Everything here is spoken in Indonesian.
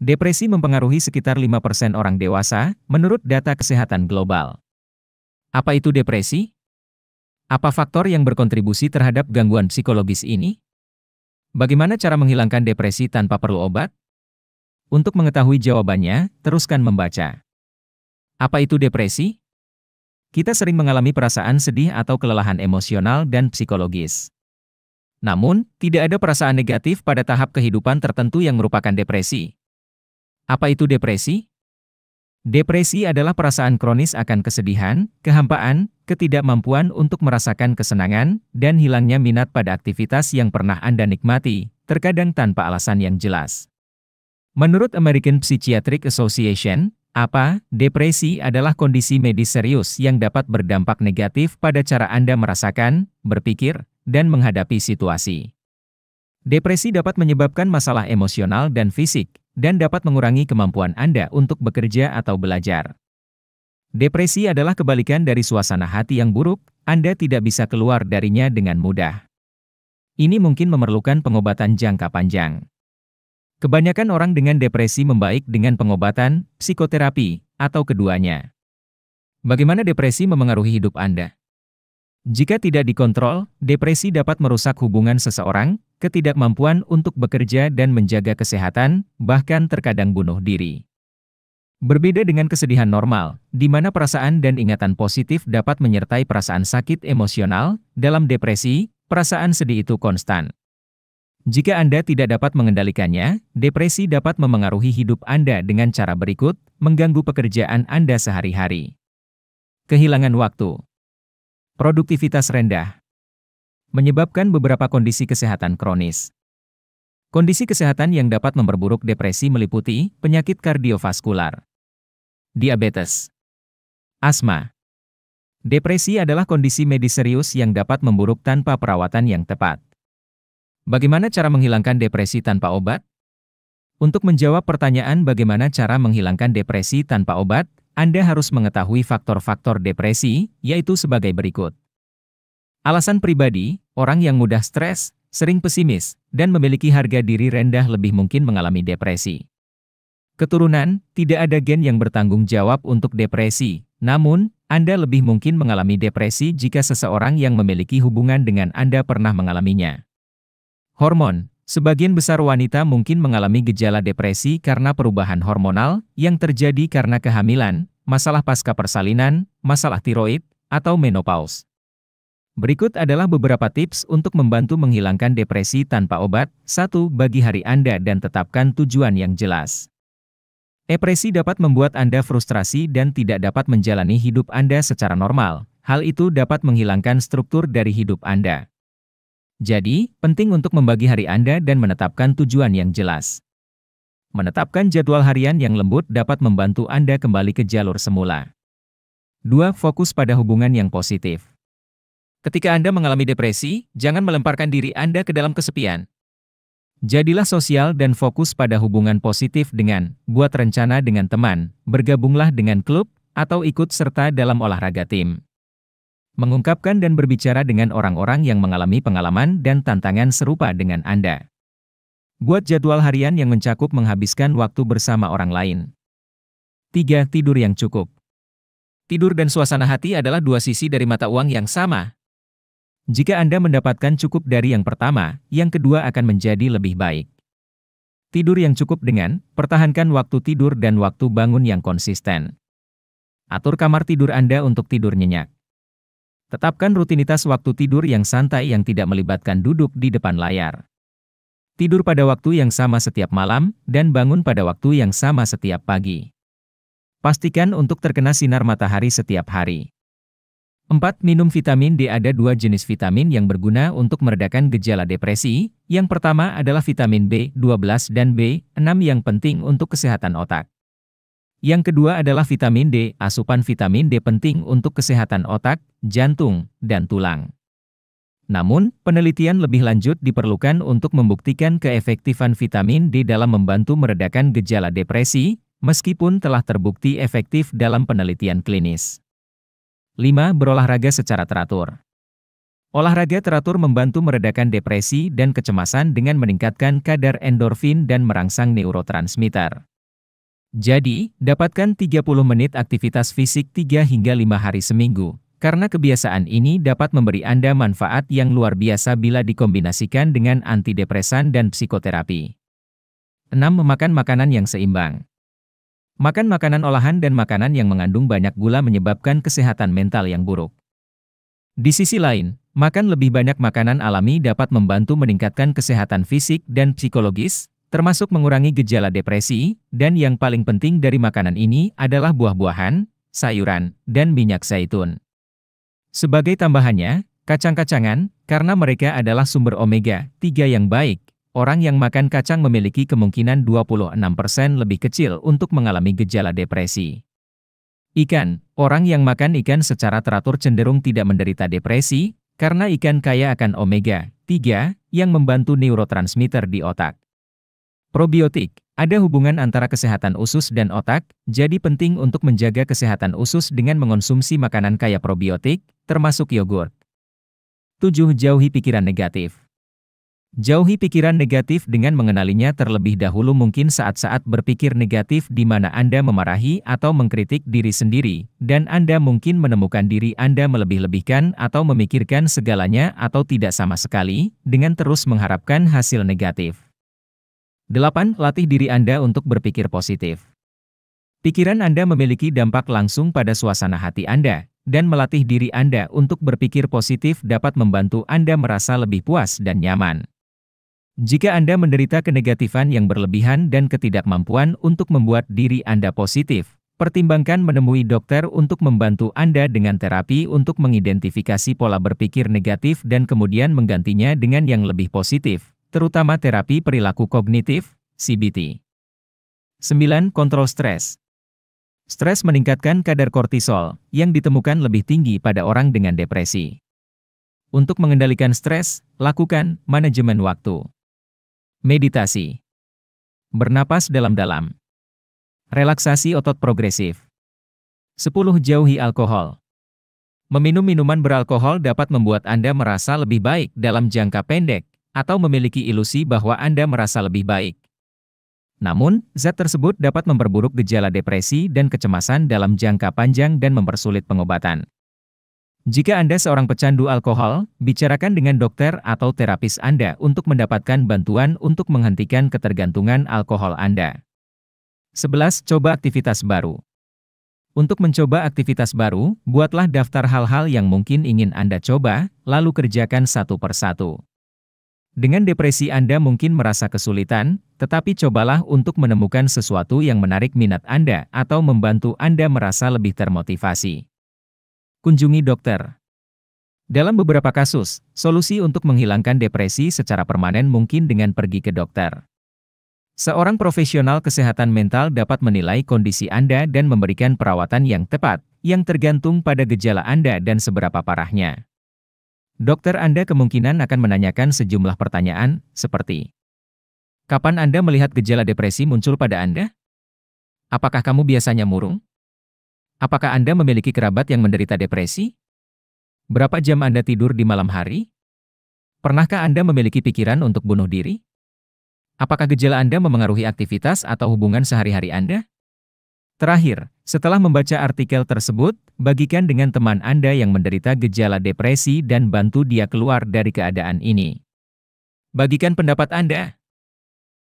Depresi mempengaruhi sekitar 5% orang dewasa, menurut data kesehatan global. Apa itu depresi? Apa faktor yang berkontribusi terhadap gangguan psikologis ini? Bagaimana cara menghilangkan depresi tanpa perlu obat? Untuk mengetahui jawabannya, teruskan membaca. Apa itu depresi? Kita sering mengalami perasaan sedih atau kelelahan emosional dan psikologis. Namun, tidak ada perasaan negatif pada tahap kehidupan tertentu yang merupakan depresi. Apa itu depresi? Depresi adalah perasaan kronis akan kesedihan, kehampaan, ketidakmampuan untuk merasakan kesenangan, dan hilangnya minat pada aktivitas yang pernah Anda nikmati, terkadang tanpa alasan yang jelas. Menurut American Psychiatric Association, apa depresi adalah kondisi medis serius yang dapat berdampak negatif pada cara Anda merasakan, berpikir, dan menghadapi situasi. Depresi dapat menyebabkan masalah emosional dan fisik, dan dapat mengurangi kemampuan Anda untuk bekerja atau belajar. Depresi adalah kebalikan dari suasana hati yang buruk, Anda tidak bisa keluar darinya dengan mudah. Ini mungkin memerlukan pengobatan jangka panjang. Kebanyakan orang dengan depresi membaik dengan pengobatan, psikoterapi, atau keduanya. Bagaimana depresi memengaruhi hidup Anda? Jika tidak dikontrol, depresi dapat merusak hubungan seseorang, ketidakmampuan untuk bekerja dan menjaga kesehatan, bahkan terkadang bunuh diri. Berbeda dengan kesedihan normal, di mana perasaan dan ingatan positif dapat menyertai perasaan sakit emosional, dalam depresi, perasaan sedih itu konstan. Jika Anda tidak dapat mengendalikannya, depresi dapat memengaruhi hidup Anda dengan cara berikut, mengganggu pekerjaan Anda sehari-hari. Kehilangan waktu Produktivitas rendah menyebabkan beberapa kondisi kesehatan kronis. Kondisi kesehatan yang dapat memperburuk depresi meliputi penyakit kardiovaskular, diabetes, asma. Depresi adalah kondisi medis serius yang dapat memburuk tanpa perawatan yang tepat. Bagaimana cara menghilangkan depresi tanpa obat? Untuk menjawab pertanyaan bagaimana cara menghilangkan depresi tanpa obat, anda harus mengetahui faktor-faktor depresi, yaitu sebagai berikut. Alasan pribadi, orang yang mudah stres, sering pesimis, dan memiliki harga diri rendah lebih mungkin mengalami depresi. Keturunan, tidak ada gen yang bertanggung jawab untuk depresi, namun, Anda lebih mungkin mengalami depresi jika seseorang yang memiliki hubungan dengan Anda pernah mengalaminya. Hormon, Sebagian besar wanita mungkin mengalami gejala depresi karena perubahan hormonal yang terjadi karena kehamilan, masalah pasca persalinan, masalah tiroid, atau menopause. Berikut adalah beberapa tips untuk membantu menghilangkan depresi tanpa obat. Satu, Bagi hari Anda dan tetapkan tujuan yang jelas. Depresi dapat membuat Anda frustrasi dan tidak dapat menjalani hidup Anda secara normal. Hal itu dapat menghilangkan struktur dari hidup Anda. Jadi, penting untuk membagi hari Anda dan menetapkan tujuan yang jelas. Menetapkan jadwal harian yang lembut dapat membantu Anda kembali ke jalur semula. 2. Fokus pada hubungan yang positif. Ketika Anda mengalami depresi, jangan melemparkan diri Anda ke dalam kesepian. Jadilah sosial dan fokus pada hubungan positif dengan buat rencana dengan teman, bergabunglah dengan klub, atau ikut serta dalam olahraga tim. Mengungkapkan dan berbicara dengan orang-orang yang mengalami pengalaman dan tantangan serupa dengan Anda. Buat jadwal harian yang mencakup menghabiskan waktu bersama orang lain. 3. Tidur yang cukup. Tidur dan suasana hati adalah dua sisi dari mata uang yang sama. Jika Anda mendapatkan cukup dari yang pertama, yang kedua akan menjadi lebih baik. Tidur yang cukup dengan pertahankan waktu tidur dan waktu bangun yang konsisten. Atur kamar tidur Anda untuk tidur nyenyak. Tetapkan rutinitas waktu tidur yang santai yang tidak melibatkan duduk di depan layar tidur pada waktu yang sama setiap malam, dan bangun pada waktu yang sama setiap pagi. Pastikan untuk terkena sinar matahari setiap hari. 4. Minum vitamin D Ada dua jenis vitamin yang berguna untuk meredakan gejala depresi. Yang pertama adalah vitamin B12 dan B6 yang penting untuk kesehatan otak. Yang kedua adalah vitamin D. Asupan vitamin D penting untuk kesehatan otak, jantung, dan tulang. Namun, penelitian lebih lanjut diperlukan untuk membuktikan keefektifan vitamin D dalam membantu meredakan gejala depresi, meskipun telah terbukti efektif dalam penelitian klinis. 5. Berolahraga secara teratur. Olahraga teratur membantu meredakan depresi dan kecemasan dengan meningkatkan kadar endorfin dan merangsang neurotransmitter. Jadi, dapatkan 30 menit aktivitas fisik 3 hingga 5 hari seminggu, karena kebiasaan ini dapat memberi Anda manfaat yang luar biasa bila dikombinasikan dengan antidepresan dan psikoterapi. 6. Memakan makanan yang seimbang. Makan makanan olahan dan makanan yang mengandung banyak gula menyebabkan kesehatan mental yang buruk. Di sisi lain, makan lebih banyak makanan alami dapat membantu meningkatkan kesehatan fisik dan psikologis, termasuk mengurangi gejala depresi, dan yang paling penting dari makanan ini adalah buah-buahan, sayuran, dan minyak zaitun. Sebagai tambahannya, kacang-kacangan, karena mereka adalah sumber omega-3 yang baik, orang yang makan kacang memiliki kemungkinan 26% lebih kecil untuk mengalami gejala depresi. Ikan, orang yang makan ikan secara teratur cenderung tidak menderita depresi, karena ikan kaya akan omega-3 yang membantu neurotransmitter di otak. Probiotik ada hubungan antara kesehatan usus dan otak, jadi penting untuk menjaga kesehatan usus dengan mengonsumsi makanan kaya probiotik, termasuk yogurt. 7. Jauhi pikiran negatif. Jauhi pikiran negatif dengan mengenalinya terlebih dahulu mungkin saat-saat berpikir negatif di mana Anda memarahi atau mengkritik diri sendiri, dan Anda mungkin menemukan diri Anda melebih-lebihkan atau memikirkan segalanya atau tidak sama sekali, dengan terus mengharapkan hasil negatif. 8. Latih diri Anda untuk berpikir positif. Pikiran Anda memiliki dampak langsung pada suasana hati Anda, dan melatih diri Anda untuk berpikir positif dapat membantu Anda merasa lebih puas dan nyaman. Jika Anda menderita kenegatifan yang berlebihan dan ketidakmampuan untuk membuat diri Anda positif, pertimbangkan menemui dokter untuk membantu Anda dengan terapi untuk mengidentifikasi pola berpikir negatif dan kemudian menggantinya dengan yang lebih positif, terutama terapi perilaku kognitif, CBT. 9. Kontrol stres. Stres meningkatkan kadar kortisol, yang ditemukan lebih tinggi pada orang dengan depresi. Untuk mengendalikan stres, lakukan manajemen waktu. Meditasi. Bernapas dalam-dalam. Relaksasi otot progresif. 10. Jauhi alkohol. Meminum minuman beralkohol dapat membuat Anda merasa lebih baik dalam jangka pendek, atau memiliki ilusi bahwa Anda merasa lebih baik. Namun, zat tersebut dapat memperburuk gejala depresi dan kecemasan dalam jangka panjang dan mempersulit pengobatan. Jika Anda seorang pecandu alkohol, bicarakan dengan dokter atau terapis Anda untuk mendapatkan bantuan untuk menghentikan ketergantungan alkohol Anda. 11. Coba aktivitas baru. Untuk mencoba aktivitas baru, buatlah daftar hal-hal yang mungkin ingin Anda coba, lalu kerjakan satu persatu. Dengan depresi Anda mungkin merasa kesulitan, tetapi cobalah untuk menemukan sesuatu yang menarik minat Anda atau membantu Anda merasa lebih termotivasi. Kunjungi dokter. Dalam beberapa kasus, solusi untuk menghilangkan depresi secara permanen mungkin dengan pergi ke dokter. Seorang profesional kesehatan mental dapat menilai kondisi Anda dan memberikan perawatan yang tepat, yang tergantung pada gejala Anda dan seberapa parahnya. Dokter Anda kemungkinan akan menanyakan sejumlah pertanyaan, seperti Kapan Anda melihat gejala depresi muncul pada Anda? Apakah kamu biasanya murung? Apakah Anda memiliki kerabat yang menderita depresi? Berapa jam Anda tidur di malam hari? Pernahkah Anda memiliki pikiran untuk bunuh diri? Apakah gejala Anda memengaruhi aktivitas atau hubungan sehari-hari Anda? Terakhir, setelah membaca artikel tersebut, bagikan dengan teman Anda yang menderita gejala depresi dan bantu dia keluar dari keadaan ini. Bagikan pendapat Anda.